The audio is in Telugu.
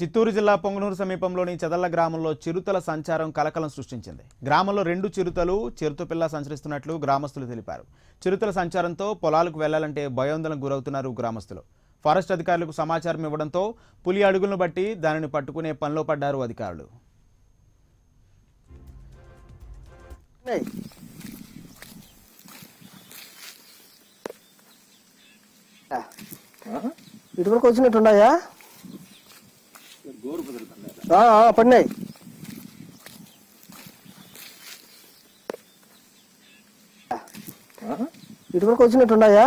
చిత్తూరు జిల్లా పొంగనూరు సమీపంలోని చెదల్ల గ్రామంలో చిరుతల సంచారం కలకలం సృష్టించింది గ్రామంలో రెండు చిరుతలు చిరుతపిల్ల సంచరిస్తున్నట్లు గ్రామస్తులు తెలిపారు చిరుతల సంచారంతో పొలాలకు వెళ్లాలంటే భయోందనకు గురవుతున్నారు గ్రామస్తులు ఫారెస్ట్ అధికారులకు సమాచారం ఇవ్వడంతో పులి అడుగులను బట్టి దానిని పట్టుకునే పనిలో పడ్డారు అధికారులు ఇటువరకు వచ్చినట్టున్నాయా పడినాయి ఇటు వరకు వచ్చినట్టున్నాయా